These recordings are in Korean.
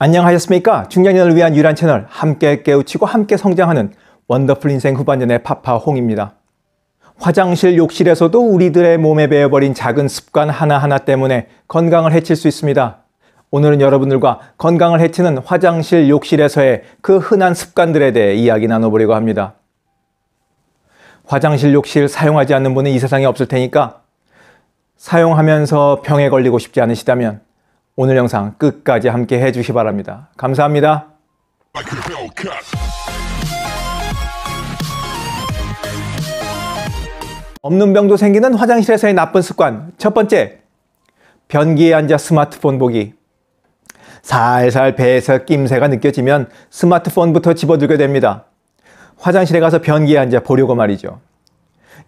안녕하셨습니까? 중장년을 위한 유일한 채널 함께 깨우치고 함께 성장하는 원더풀 인생 후반전의 파파 홍입니다. 화장실 욕실에서도 우리들의 몸에 배어버린 작은 습관 하나하나 때문에 건강을 해칠 수 있습니다. 오늘은 여러분들과 건강을 해치는 화장실 욕실에서의 그 흔한 습관들에 대해 이야기 나눠보려고 합니다. 화장실 욕실 사용하지 않는 분은 이 세상에 없을 테니까 사용하면서 병에 걸리고 싶지 않으시다면 오늘 영상 끝까지 함께 해주시 바랍니다. 감사합니다. 없는 병도 생기는 화장실에서의 나쁜 습관. 첫 번째, 변기에 앉아 스마트폰 보기. 살살 배에서 낌새가 느껴지면 스마트폰부터 집어들게 됩니다. 화장실에 가서 변기에 앉아 보려고 말이죠.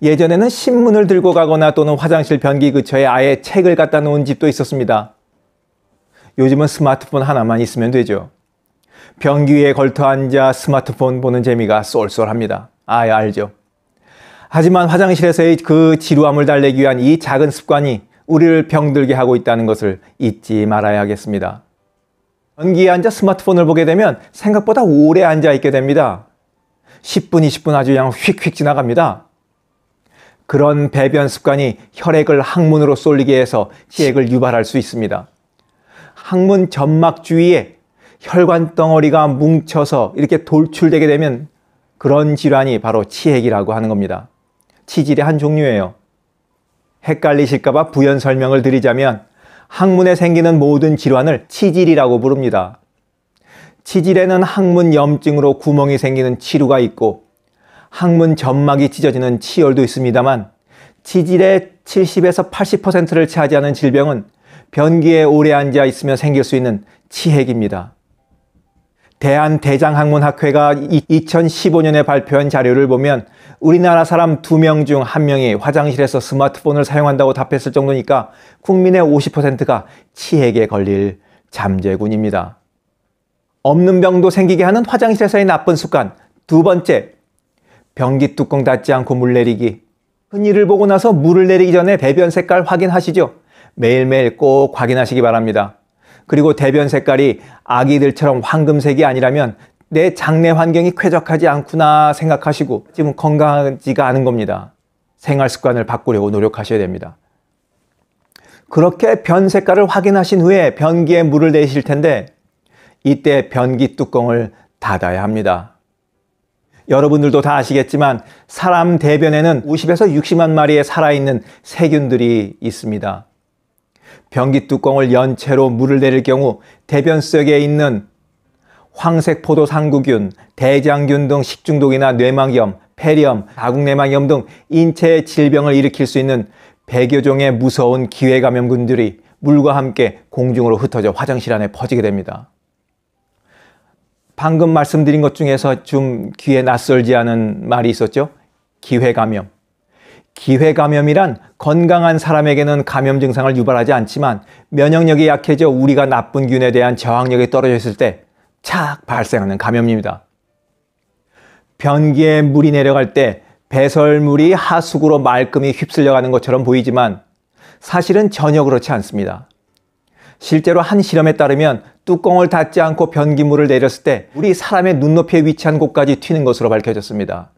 예전에는 신문을 들고 가거나 또는 화장실 변기 근처에 아예 책을 갖다 놓은 집도 있었습니다. 요즘은 스마트폰 하나만 있으면 되죠. 변기 위에 걸터 앉아 스마트폰 보는 재미가 쏠쏠합니다. 아야 알죠. 하지만 화장실에서의 그 지루함을 달래기 위한 이 작은 습관이 우리를 병들게 하고 있다는 것을 잊지 말아야겠습니다. 변기에 앉아 스마트폰을 보게 되면 생각보다 오래 앉아 있게 됩니다. 10분, 20분 아주 그냥 휙휙 지나갑니다. 그런 배변 습관이 혈액을 항문으로 쏠리게 해서 치액을 유발할 수 있습니다. 항문 점막 주위에 혈관 덩어리가 뭉쳐서 이렇게 돌출되게 되면 그런 질환이 바로 치핵이라고 하는 겁니다. 치질의 한 종류예요. 헷갈리실까봐 부연 설명을 드리자면 항문에 생기는 모든 질환을 치질이라고 부릅니다. 치질에는 항문 염증으로 구멍이 생기는 치루가 있고 항문 점막이 찢어지는 치열도 있습니다만 치질의 70에서 80%를 차지하는 질병은 변기에 오래 앉아 있으면 생길 수 있는 치핵입니다. 대한대장학문학회가 2015년에 발표한 자료를 보면 우리나라 사람 2명 중 1명이 화장실에서 스마트폰을 사용한다고 답했을 정도니까 국민의 50%가 치핵에 걸릴 잠재군입니다. 없는 병도 생기게 하는 화장실에서의 나쁜 습관. 두 번째, 변기 뚜껑 닫지 않고 물 내리기. 흔히를 보고 나서 물을 내리기 전에 배변 색깔 확인하시죠. 매일매일 꼭 확인하시기 바랍니다. 그리고 대변 색깔이 아기들처럼 황금색이 아니라면 내 장내 환경이 쾌적하지 않구나 생각하시고 지금 건강하지가 않은 겁니다. 생활 습관을 바꾸려고 노력하셔야 됩니다. 그렇게 변 색깔을 확인하신 후에 변기에 물을 내실 텐데 이때 변기 뚜껑을 닫아야 합니다. 여러분들도 다 아시겠지만 사람 대변에는 50에서 60만 마리의 살아있는 세균들이 있습니다. 변기 뚜껑을 연 채로 물을 내릴 경우 대변속에 있는 황색 포도 상구균, 대장균 등 식중독이나 뇌막염, 폐렴, 다국내막염 등 인체의 질병을 일으킬 수 있는 백여 종의 무서운 기회 감염균들이 물과 함께 공중으로 흩어져 화장실 안에 퍼지게 됩니다. 방금 말씀드린 것 중에서 좀 귀에 낯설지 않은 말이 있었죠? 기회 감염. 기회 감염이란 건강한 사람에게는 감염 증상을 유발하지 않지만 면역력이 약해져 우리가 나쁜 균에 대한 저항력이 떨어졌을 때 착 발생하는 감염입니다. 변기에 물이 내려갈 때 배설물이 하수구로 말끔히 휩쓸려가는 것처럼 보이지만 사실은 전혀 그렇지 않습니다. 실제로 한 실험에 따르면 뚜껑을 닫지 않고 변기물을 내렸을 때 우리 사람의 눈높이에 위치한 곳까지 튀는 것으로 밝혀졌습니다.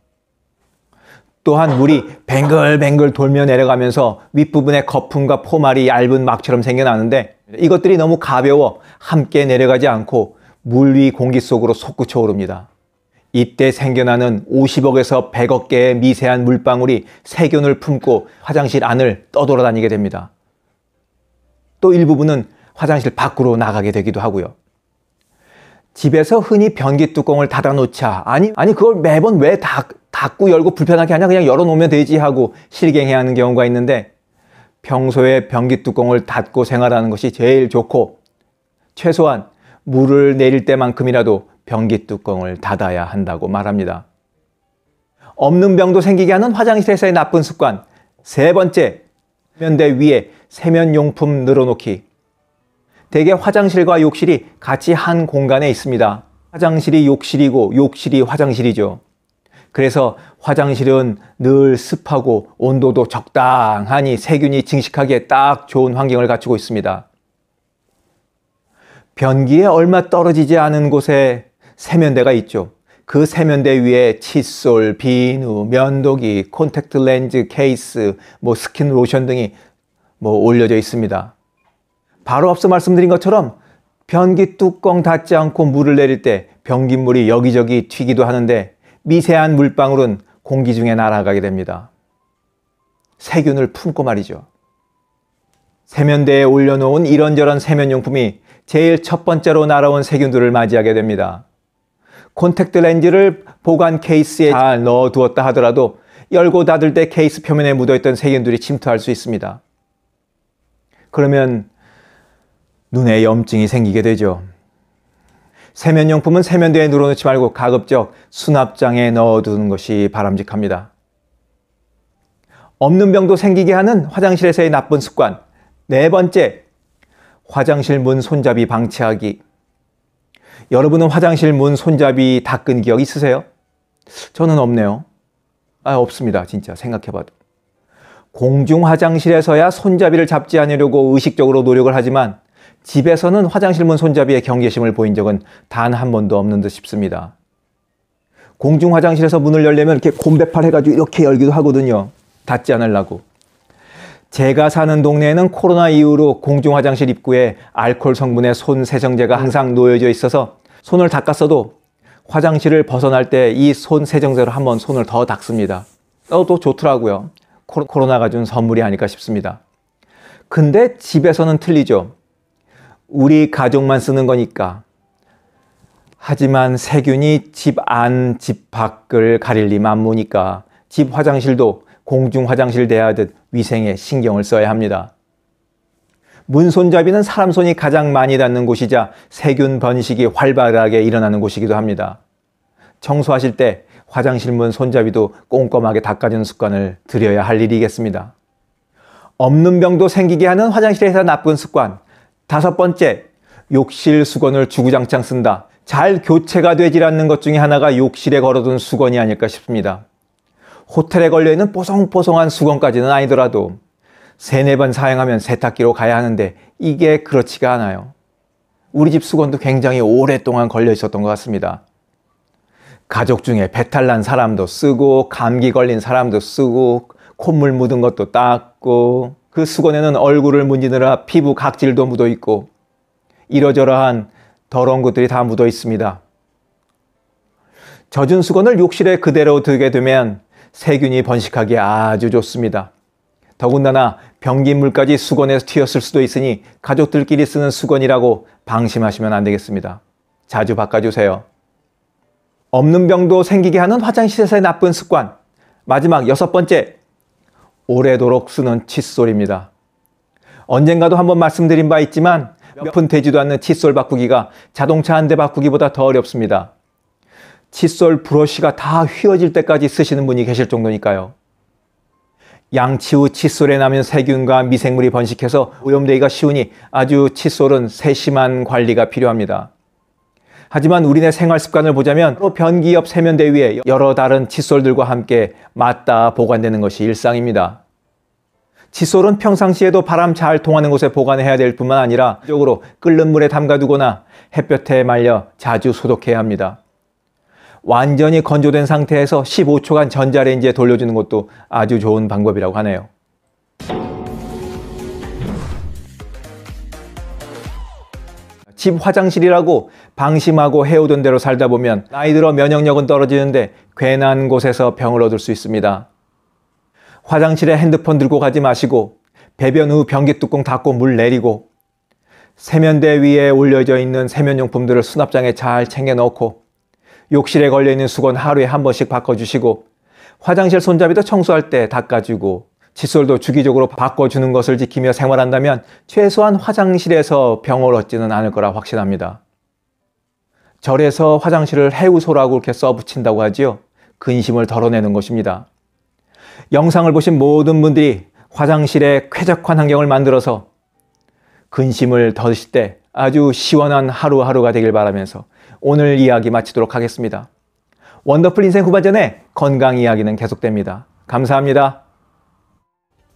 또한 물이 뱅글뱅글 돌며 내려가면서 윗부분에 거품과 포말이 얇은 막처럼 생겨나는데 이것들이 너무 가벼워 함께 내려가지 않고 물 위 공기 속으로 솟구쳐 오릅니다. 이때 생겨나는 50억에서 100억 개의 미세한 물방울이 세균을 품고 화장실 안을 떠돌아다니게 됩니다. 또 일부분은 화장실 밖으로 나가게 되기도 하고요. 집에서 흔히 변기 뚜껑을 닫아놓자. 아니, 아니, 그걸 매번 왜 닫, 자꾸 열고 불편하게 하냐 그냥 열어놓으면 되지 하고 실갱해 하는 경우가 있는데 평소에 변기 뚜껑을 닫고 생활하는 것이 제일 좋고 최소한 물을 내릴 때만큼이라도 변기 뚜껑을 닫아야 한다고 말합니다. 없는 병도 생기게 하는 화장실에서의 나쁜 습관. 세 번째, 면대 위에 세면용품 늘어놓기. 대개 화장실과 욕실이 같이 한 공간에 있습니다. 화장실이 욕실이고 욕실이 화장실이죠. 그래서 화장실은 늘 습하고 온도도 적당하니 세균이 증식하기에 딱 좋은 환경을 갖추고 있습니다. 변기에 얼마 떨어지지 않은 곳에 세면대가 있죠. 그 세면대 위에 칫솔, 비누, 면도기, 콘택트 렌즈, 케이스, 뭐 스킨 로션 등이 뭐 올려져 있습니다. 바로 앞서 말씀드린 것처럼 변기 뚜껑 닫지 않고 물을 내릴 때 변기물이 여기저기 튀기도 하는데 미세한 물방울은 공기 중에 날아가게 됩니다. 세균을 품고 말이죠. 세면대에 올려놓은 이런저런 세면용품이 제일 첫 번째로 날아온 세균들을 맞이하게 됩니다. 콘택트 렌즈를 보관 케이스에 잘 넣어두었다 하더라도 열고 닫을 때 케이스 표면에 묻어있던 세균들이 침투할 수 있습니다. 그러면 눈에 염증이 생기게 되죠. 세면용품은 세면대에 늘어놓지 말고 가급적 수납장에 넣어두는 것이 바람직합니다. 없는 병도 생기게 하는 화장실에서의 나쁜 습관. 네 번째, 화장실 문 손잡이 방치하기. 여러분은 화장실 문 손잡이 닦은 기억 있으세요? 저는 없네요. 아, 없습니다. 진짜 생각해봐도. 공중 화장실에서야 손잡이를 잡지 않으려고 의식적으로 노력을 하지만 집에서는 화장실 문 손잡이에 경계심을 보인 적은 단 한 번도 없는 듯 싶습니다. 공중 화장실에서 문을 열려면 이렇게 곰배팔 해가지고 이렇게 열기도 하거든요. 닫지 않으려고. 제가 사는 동네에는 코로나 이후로 공중 화장실 입구에 알코올 성분의 손 세정제가 항상 놓여져 있어서 손을 닦았어도 화장실을 벗어날 때 이 손 세정제로 한번 손을 더 닦습니다. 또, 어, 또 좋더라고요. 코로나가 준 선물이 아닐까 싶습니다. 근데 집에서는 틀리죠. 우리 가족만 쓰는 거니까. 하지만 세균이 집 안, 집 밖을 가릴 리 만무니까 집 화장실도 공중 화장실 대하듯 위생에 신경을 써야 합니다. 문 손잡이는 사람 손이 가장 많이 닿는 곳이자 세균 번식이 활발하게 일어나는 곳이기도 합니다. 청소하실 때 화장실 문 손잡이도 꼼꼼하게 닦아주는 습관을 들여야 할 일이겠습니다. 없는 병도 생기게 하는 화장실에서 나쁜 습관, 다섯 번째, 욕실 수건을 주구장창 쓴다. 잘 교체가 되질 않는 것 중에 하나가 욕실에 걸어둔 수건이 아닐까 싶습니다. 호텔에 걸려있는 뽀송뽀송한 수건까지는 아니더라도 세네 번 사용하면 세탁기로 가야 하는데 이게 그렇지가 않아요. 우리 집 수건도 굉장히 오랫동안 걸려 있었던 것 같습니다. 가족 중에 배탈 난 사람도 쓰고 감기 걸린 사람도 쓰고 콧물 묻은 것도 닦고 그 수건에는 얼굴을 문지느라 피부 각질도 묻어 있고 이러저러한 더러운 것들이 다 묻어 있습니다. 젖은 수건을 욕실에 그대로 두게 되면 세균이 번식하기 아주 좋습니다. 더군다나 변기물까지 수건에서 튀었을 수도 있으니 가족들끼리 쓰는 수건이라고 방심하시면 안 되겠습니다. 자주 바꿔주세요. 없는 병도 생기게 하는 화장실에서의 나쁜 습관. 마지막 여섯 번째, 오래도록 쓰는 칫솔입니다. 언젠가도 한번 말씀드린 바 있지만 몇 푼 되지도 않는 칫솔 바꾸기가 자동차 한 대 바꾸기보다 더 어렵습니다. 칫솔 브러쉬가 다 휘어질 때까지 쓰시는 분이 계실 정도니까요. 양치 후 칫솔에 남은 세균과 미생물이 번식해서 오염되기가 쉬우니 아주 칫솔은 세심한 관리가 필요합니다. 하지만 우리네 생활 습관을 보자면 변기 옆 세면대 위에 여러 다른 칫솔들과 함께 맞닿아 보관되는 것이 일상입니다. 칫솔은 평상시에도 바람 잘 통하는 곳에 보관해야 될 뿐만 아니라 적으로 끓는 물에 담가두거나 햇볕에 말려 자주 소독해야 합니다. 완전히 건조된 상태에서 15초간 전자레인지에 돌려주는 것도 아주 좋은 방법이라고 하네요. 집 화장실이라고 방심하고 해오던 대로 살다 보면 나이 들어 면역력은 떨어지는데 괜한 곳에서 병을 얻을 수 있습니다. 화장실에 핸드폰 들고 가지 마시고 배변 후 변기 뚜껑 닫고 물 내리고 세면대 위에 올려져 있는 세면용품들을 수납장에 잘 챙겨 넣고 욕실에 걸려있는 수건 하루에 한 번씩 바꿔주시고 화장실 손잡이도 청소할 때 닦아주고 칫솔도 주기적으로 바꿔주는 것을 지키며 생활한다면 최소한 화장실에서 병을 얻지는 않을 거라 확신합니다. 절에서 화장실을 해우소라고 이렇게 써붙인다고 하지요. 근심을 덜어내는 것입니다. 영상을 보신 모든 분들이 화장실에 쾌적한 환경을 만들어서 근심을 덜으실 때 아주 시원한 하루하루가 되길 바라면서 오늘 이야기 마치도록 하겠습니다. 원더풀 인생 후반전에 건강 이야기는 계속됩니다. 감사합니다.